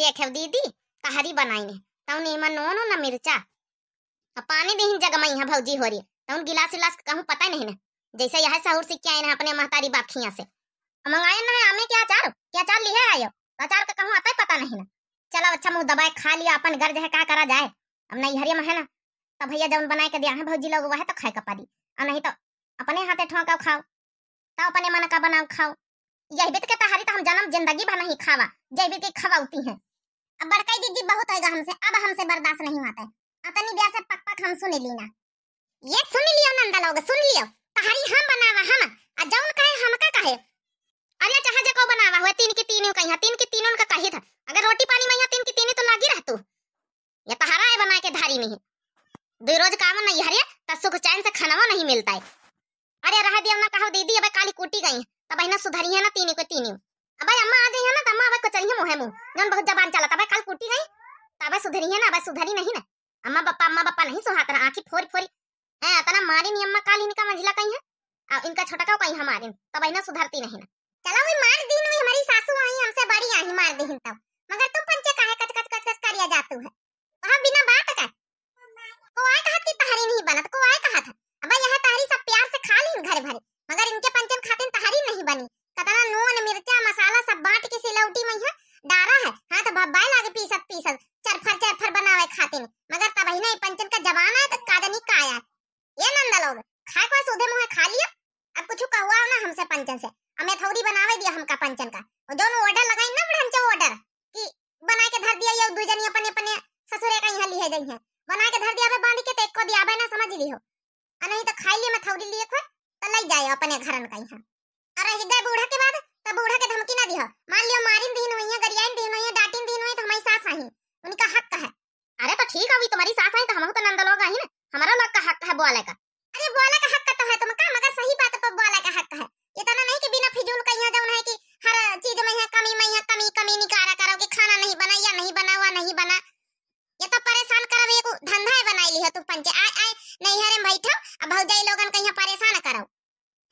देखे दीदी तहरी बनाई है तउन एमा नोनो ना मिर्चा पानी दही जग मई हां भौजी हो रही तउन गिलास गिलास कहूं पता नहीं ना जैसे यह सहूर से क्या आए अपने महतारी बाप खिया से मंगाए ना है आमे क्या अचार क्या अचार लिए आयो अचार का कहूं आता ही पता नहीं ना चला अच्छा मुंह दबाए खा लिया अपन घर जाए कहाँ करा जाए अब नहीं हरिया में है ना तो भैया जब बनाए के दिया है भौजी लोग वह तो खाए का पारी और नहीं तो अपने हाथे ठोका खाओ तो अपने मन का बनाओ खाओ यही जैबित के तहारी तो हम जन्म जिंदगी भर नहीं खावा जैबित के खवाउती हैं अब बड़काई दीदी बहुत होएगा हमसे अब हमसे बर्दाश्त नहीं होता है अतनी देर से पक पक हम सुन ली ना ये सुन लियो नंदा लोग सुन लियो तहारी हम बनावा हम आ जौन कहे हम का कहे अरे चाहे जको बनावा हो तीन की तीनों कहीं तीन की तीनों का कही था अगर रोटी पानी में तीन की तीनी तो लागी रह तू ये तहारा है बना के धारी नहीं दो रोज काम नहीं हरिया तब सुख चैन से खाना नहीं मिलता है अरे रह दिया ना कहो दीदी अब काली कूटी गई अब इना सुधरी है ना तीनी को तीनी अब अम्मा आ जाइए ना तो अम्मा अब कचरी है मुहे मुंह जन बहुत जबान चला तब कल कुटी गई तब तो सुधरी है ना अब सुधरी नहीं ना अम्मा बप्पा अम्मा बप्पा नहीं सुहात रहा आंखी फोरी फोरी है तना मारी नहीं अम्मा काली इनका मंजिला कहीं है और इनका छोटा का कहीं हमारे तब इना सुधरती नहीं ना चलो हुई मार दी नहीं हमारी सासू आई हमसे बड़ी आई मार दी तब मगर तुम पंचे काहे कच कच कच कच करिया जातू है वहां बिना बात का को आए कहा कि तहरी नहीं बनत कोई कहा था अब यह तहरी सब प्यार से खा ली घरे भरे हुआ ना हमसे पंचन से हमें थोड़ी बनावे दिया हमका पंचन का जो ऑर्डर लगाई ना बड़े ऑर्डर कि बना के धर दिया ये दो जनी अपने अपने ससुरे का यहां लिए जई है बना के धर दिया बे बांध के तो एक को दिया बे ना समझ ली हो नहीं तो खाई लिए मैं थोड़ी लिए खोए तो लई जाए अपने घरन का यहाँ और रह गए बूढ़ा के बाद तो बूढ़ा के धमकी ना दियो मान लियो मारिन दिन हुई है गरियाइन दिन हुई है डाटिन दिन हुई तो हमारी सास आई उनका हक का है अरे तो ठीक है अभी तुम्हारी सास आई तो हम तो नंदलोग आई ना हमारा लोग का हक है बोले का अरे बोले का हक है तो मका मगर सही बात पर बोला का हक है इतना तो नहीं कि बिना फिजूल का यहाँ है कि हर चीज में है कमी में है कमी कमी निकारा करो कि खाना नहीं बना या नहीं बना हुआ नहीं बना ये तो परेशान कर एक धंधा है बनाई ली है पंचे आए आए नहीं हरे बैठो अब भौजाई लोगन का परेशान करो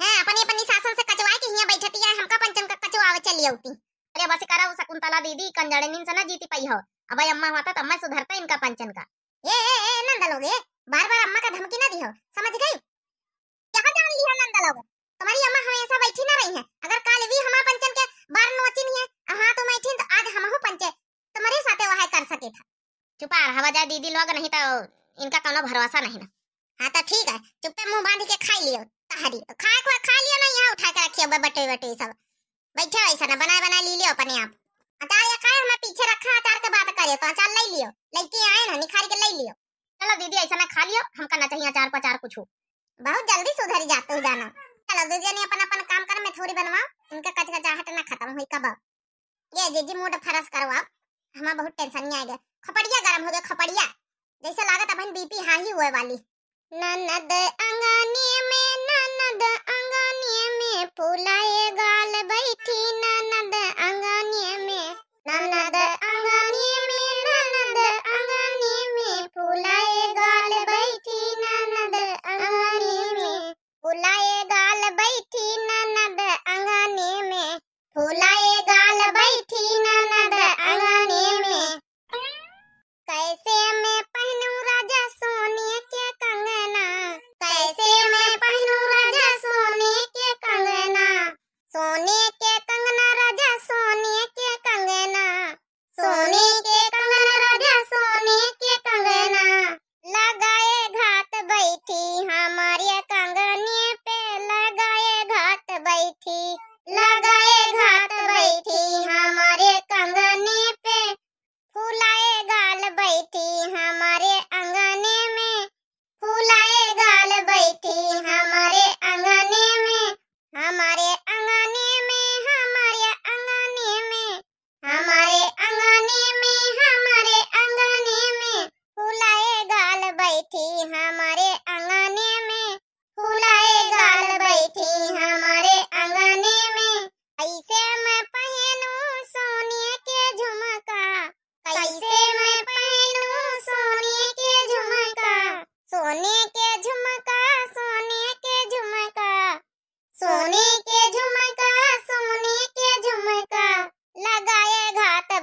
है अपनी अपनी शासन से कचवाए कि यहाँ बैठती है हमका पंचन का कचवावे चली आती अरे बस करा शकुंतला दीदी कंजड़निन से ना जीती पाई हो अब अम्मा होता तो अम्मा सुधरता इनका पंचन का ए ए ए नंदा लोगे बार बार अम्मा का धमकी ना दी हो समझ गई तुम्हारी अम्मा हमेशा बैठी ना रही है अगर काल भी पंचन के बार नोची नहीं है तो बैठी तो आज हम पंचे तुम्हारे कर सके था चुपा दीदी लोग नहीं तो इनका कोनो भरोसा नहीं ना हां तो ठीक है चुपके मुंह बांध के खा लियो तहरी खाए खा खा लियो ना यहां उठा के रखियो बटे बटे सब बैठे ऐसा ना बनाए बनाए ले लियो अपने आप अचार या काय हमें पीछे रखा अचार के बात करे तो अचार ले लियो लड़की आए ना निखार के ले लियो चलो दीदी ऐसा ना खा लियो हमका ना चाहिए अचार पचार कुछ बहुत जल्दी सुधर जाते हो जाना चलो जीजा ने अपन अपन काम कर मैं थोड़ी बनवा इनका कचकचाहट ना खत्म हुई कब ये जीजी मूड फरस करो आप हमें बहुत टेंशन नहीं आएगा खपड़िया गरम हो गया खपड़िया जैसे लागत अपन बीपी हाई हुए वाली ननद अंगानी में ननद अंगानी में फुलाए गाल बैठी ननद अंगानी में ननद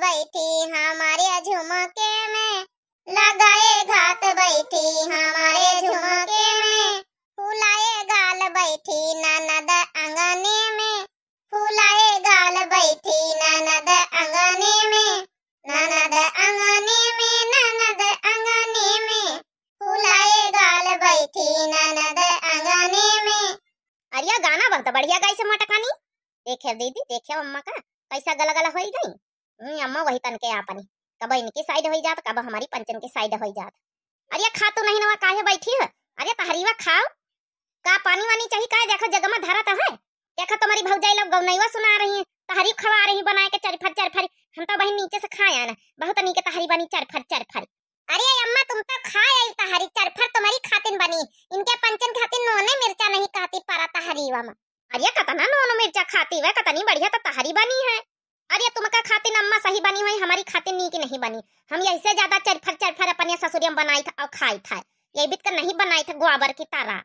बैठी हमारे झुमके में लगाए घात बैठी हमारे झुमके में फुलाए गाल बैठी ननद अंगने में फुलाए गाल बैठी ननद अंगने में ननद अंगने में ननद अंगने में फुलाए गाल बैठी ननद अंगने में अरे गाना बहुत बढ़िया गाई से मटकानी देखे दीदी देखे अम्मा का कैसा गला गला हो गई अम्मा वही तन के आपनी कब इनकी साइड हो जात कब हमारी पंचन की साइड हो जात अरे खा तो नहीं नवा काहे बैठी है अरे तहरीवा खाओ का पानी वानी चाहिए का देखो जगह में धारा तो है देखो तुम्हारी भौजाई लोग गौनैवा सुना रही है तहरी खवा रही बना के चरफर चरफर हम तो बहन नीचे से खाया ना बहुत नहीं के तहरी बनी चरफर चरफर अरे अम्मा तुम तो खाए आई तहरी चरफर तुम्हारी खातिन बनी इनके पंचन खातिन नोने मिर्चा नहीं खाती पारा तहरीवा में अरे कतना नोनो मिर्चा खाती वह कतनी बढ़िया तो तहरी बनी है अरे तुमका खातिन अम्मा सही बनी हुई हमारी खातिन नी की नहीं बनी हम यही से ज्यादा चरफर चरफर अपने ससुरियम बनाई था और खाई था ये बीत तो कर नहीं बनाई था गोबर की तारा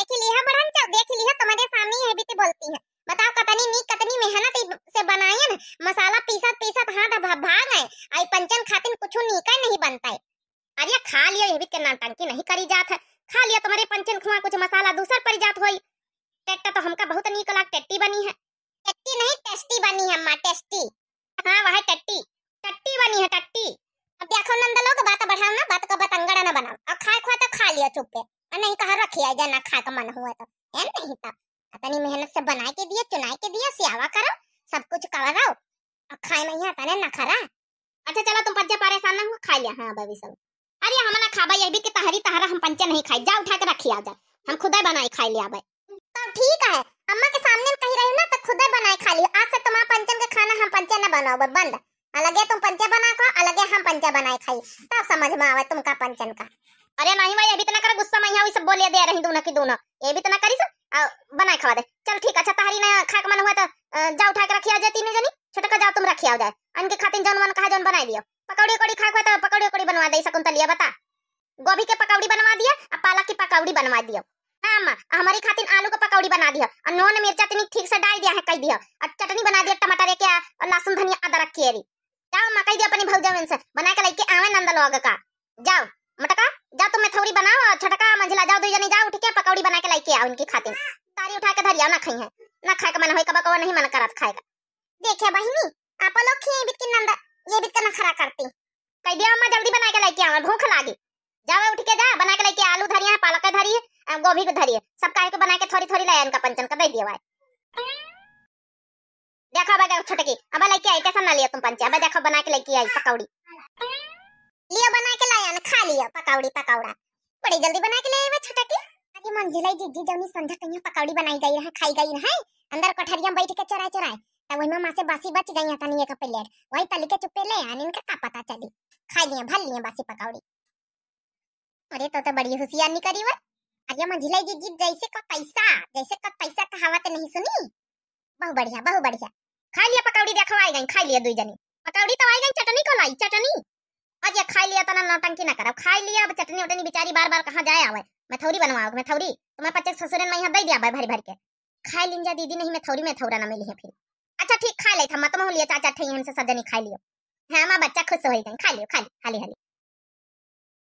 देख ली है बड़न चल देख ली है तुम्हारे सामने ये बीती तो बोलती है बताओ कतनी नी कतनी मेहनत से बनाई है मसाला पीसत पीसत तो हाथ भाग है आई पंचन खातिन कुछ नी का नहीं बनता है अरे खा लियो ये बीत के टंकी नहीं करी जात है खा लिया तुम्हारे पंचन खुआ कुछ मसाला दूसर पर जात हुई टेट्टा तो हमका बहुत नीक लाग टेट्टी बनी है टट्टी नहीं टेस्टी बनी है अम्मा टेस्टी हाँ वह टट्टी टट्टी बनी है टट्टी अब देखो नंदलो लोग बात बढ़ाओ ना बात का बतंगड़ा ना बनाओ अब खाए खुआ तो खा लियो चुप और नहीं कहा रखिया जा जाना खा का तो मन हुआ तो है नहीं तो इतनी मेहनत से बना के दिया चुना के दिया सियावा करो सब कुछ कराओ अब खाए नहीं आता ना ना खरा अच्छा चलो तुम पज्जा परेशान ना हो खा लिया हाँ बेबी सब अरे हम ना खाबा ये भी कि तहरी तहरा हम पंचे नहीं खाई जा उठा के रखिया जा हम खुदा बनाई खाई लिया भाई तो ठीक है अम्मा के खुदे बनाए खा लियो आज से तुम्हारा पंचन के खाना हम पंचे न बनाओ बस बंद अलगे तुम पंचे बना खो अलगे हम पंचे बनाए खाई तब समझ में आवे तुमका पंचन का अरे नहीं भाई अभी इतना तो कर गुस्सा में वही सब बोले दे रही दोनों की दोनों ये भी इतना तो करी सो बनाए खवा दे चल ठीक अच्छा तहारी ना खाक मन हुआ तो जा उठा के रखिया जाए तीनों जनी का जाओ तुम रखिया जाए अनके खातिर जौन मन कहा जौन बनाए दियो पकौड़ी उकौड़ी खा हुआ तो पकौड़ी उकौड़ी बनवा दे शकुंतलिया तो बता गोभी के पकौड़ी बनवा दिया और पालक की पकौड़ी बनवा दियो हाँ हमारी खातिर आलू का पकौड़ी बना दिया और नोन मिर्चा तनी ठीक से डाल दिया है कई दिया और चटनी बना दिया टमाटर के और लहसुन धनिया अदरक की री जाओ मकई दिया अपनी भौजा में से बना के लेके आवे नंद लोग का जाओ मटका जाओ तुम मेथौरी बनाओ और छटका मंझला जाओ दुई जनी जाओ उठ के पकौड़ी बना के लेके आओ इनकी खातिर तारी उठा के धरिया ना खई है ना खाए का मन होई कबा नहीं मन करत खाएगा का देखे बहिनी आप लोग खिए बित के नंद ये बित का नखरा करती कह दिया अम्मा जल्दी बना के लेके आवे भूख लागी जाओ उठ के जा बना के लेके आलू धरिया पालक धरिया गोभी को धरिए सब काहे को बना के थोड़ी थोड़ी लाया इनका पंचन का दे दिया भाई देखो अब छोटकी अब लेके आई कैसा ना लिया तुम पंच अब देखो बना के लेके आई पकौड़ी लियो बना के लाया ना खा लियो पकौड़ी पकौड़ा बड़ी जल्दी बना के ले आई छोटकी अरे मंजिला जीजी जमी संध्या कहीं पकौड़ी बनाई गई है खाई गई है अंदर कोठरिया में बैठ के चराए चराए तब वही मामा से बासी बच गई तनी एक प्लेट वही तली के चुप्पे ले आने इनका का पता चली खा लिए भल लिए बासी पकौड़ी अरे तो, तो बड़ी होशियार नहीं करी वह अरे मंझिला जी जीत जैसे का पैसा जैसे का पैसा कहावत नहीं सुनी बहु बढ़िया बहु बढ़िया खा लिया पकौड़ी देखो आई गई खा लिया दुई जनी पकौड़ी तो आई गई चटनी को लाई चटनी और ये खा लिया तो ना नौटंकी ना करब खा लिया अब चटनी उटनी बिचारी बार बार कहाँ जाए आवे मैं थौरी बनवाओ मैं थौरी तुम्हारे मैं पचक ससुर में यहाँ दे दिया भाई भरी भर के खा जा दीदी नहीं मैं थौरी मैं थौरा ना मिली है फिर अच्छा ठीक खा ले था मत मोह लिया चाचा ठही सब जनी खा लियो हाँ माँ बच्चा खुश हो गई खा लियो खा ली हाली हाली